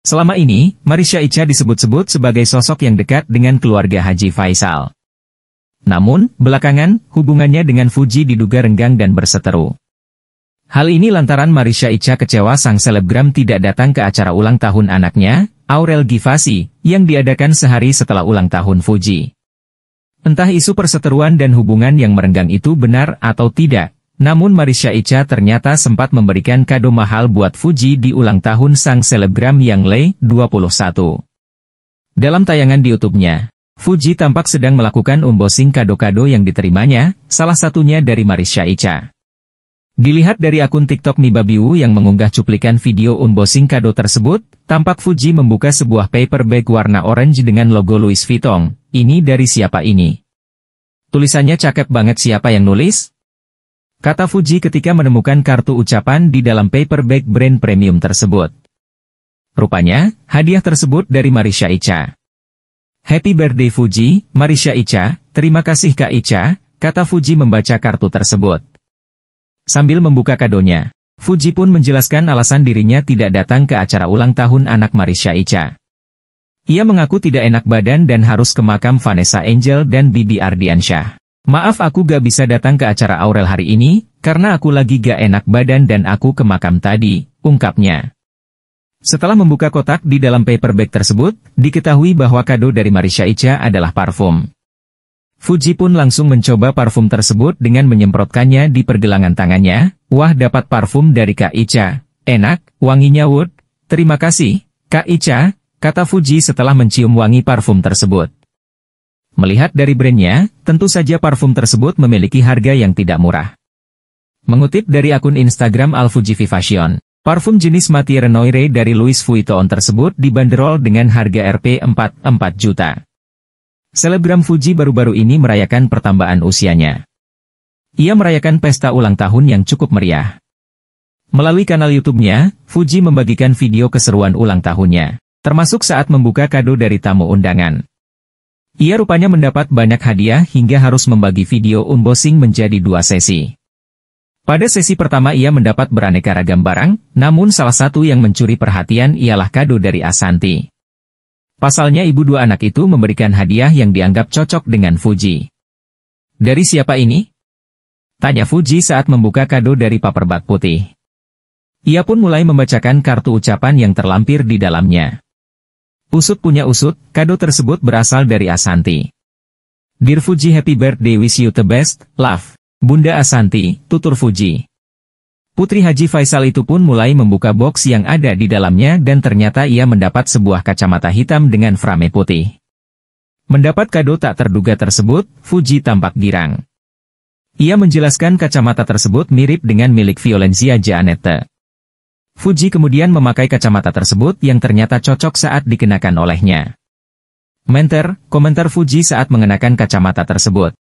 Selama ini, Marisha Ica disebut-sebut sebagai sosok yang dekat dengan keluarga Haji Faisal. Namun, belakangan, hubungannya dengan Fuji diduga renggang dan berseteru. Hal ini lantaran Marisha Ica kecewa sang selebgram tidak datang ke acara ulang tahun anaknya, Aurel Givasi, yang diadakan sehari setelah ulang tahun Fuji. Entah isu perseteruan dan hubungan yang merenggang itu benar atau tidak, namun Marisha Ica ternyata sempat memberikan kado mahal buat Fuji di ulang tahun sang selebgram yang Lei, 21. Dalam tayangan di YouTube-nya, Fuji tampak sedang melakukan unboxing kado-kado yang diterimanya, salah satunya dari Marisha Ica. Dilihat dari akun TikTok Mibabiu yang mengunggah cuplikan video unboxing kado tersebut, tampak Fuji membuka sebuah paper bag warna orange dengan logo Louis Vuitton. Ini dari siapa ini? Tulisannya cakep banget siapa yang nulis? kata Fuji ketika menemukan kartu ucapan di dalam paperback brand premium tersebut. Rupanya, hadiah tersebut dari Marisha Ica. Happy birthday Fuji, Marisha Ica. terima kasih Kak Ica, kata Fuji membaca kartu tersebut. Sambil membuka kadonya, Fuji pun menjelaskan alasan dirinya tidak datang ke acara ulang tahun anak Marisha Ica. Ia mengaku tidak enak badan dan harus ke makam Vanessa Angel dan Bibi Ardiansyah. Maaf aku gak bisa datang ke acara Aurel hari ini, karena aku lagi gak enak badan dan aku ke makam tadi, ungkapnya. Setelah membuka kotak di dalam paper bag tersebut, diketahui bahwa kado dari Marisha Ica adalah parfum. Fuji pun langsung mencoba parfum tersebut dengan menyemprotkannya di pergelangan tangannya, wah dapat parfum dari Kak Ica, enak, wanginya wood, terima kasih, Kak Ica, kata Fuji setelah mencium wangi parfum tersebut. Melihat dari brandnya, tentu saja parfum tersebut memiliki harga yang tidak murah. Mengutip dari akun Instagram Alfujifi Fashion, parfum jenis Mati Noire dari Louis Vuitton tersebut dibanderol dengan harga Rp4,4 juta. Selebgram Fuji baru-baru ini merayakan pertambahan usianya. Ia merayakan pesta ulang tahun yang cukup meriah. Melalui kanal YouTube-nya, Fuji membagikan video keseruan ulang tahunnya, termasuk saat membuka kado dari tamu undangan. Ia rupanya mendapat banyak hadiah hingga harus membagi video unboxing menjadi dua sesi. Pada sesi pertama ia mendapat beraneka ragam barang, namun salah satu yang mencuri perhatian ialah kado dari Asanti. Pasalnya ibu dua anak itu memberikan hadiah yang dianggap cocok dengan Fuji. Dari siapa ini? Tanya Fuji saat membuka kado dari paperback putih. Ia pun mulai membacakan kartu ucapan yang terlampir di dalamnya. Usut punya usut, kado tersebut berasal dari Asanti. Dear Fuji happy birthday wish you the best, love. Bunda Asanti, tutur Fuji. Putri Haji Faisal itu pun mulai membuka box yang ada di dalamnya dan ternyata ia mendapat sebuah kacamata hitam dengan frame putih. Mendapat kado tak terduga tersebut, Fuji tampak girang. Ia menjelaskan kacamata tersebut mirip dengan milik Violencia Janette. Fuji kemudian memakai kacamata tersebut yang ternyata cocok saat dikenakan olehnya. Menter, komentar Fuji saat mengenakan kacamata tersebut.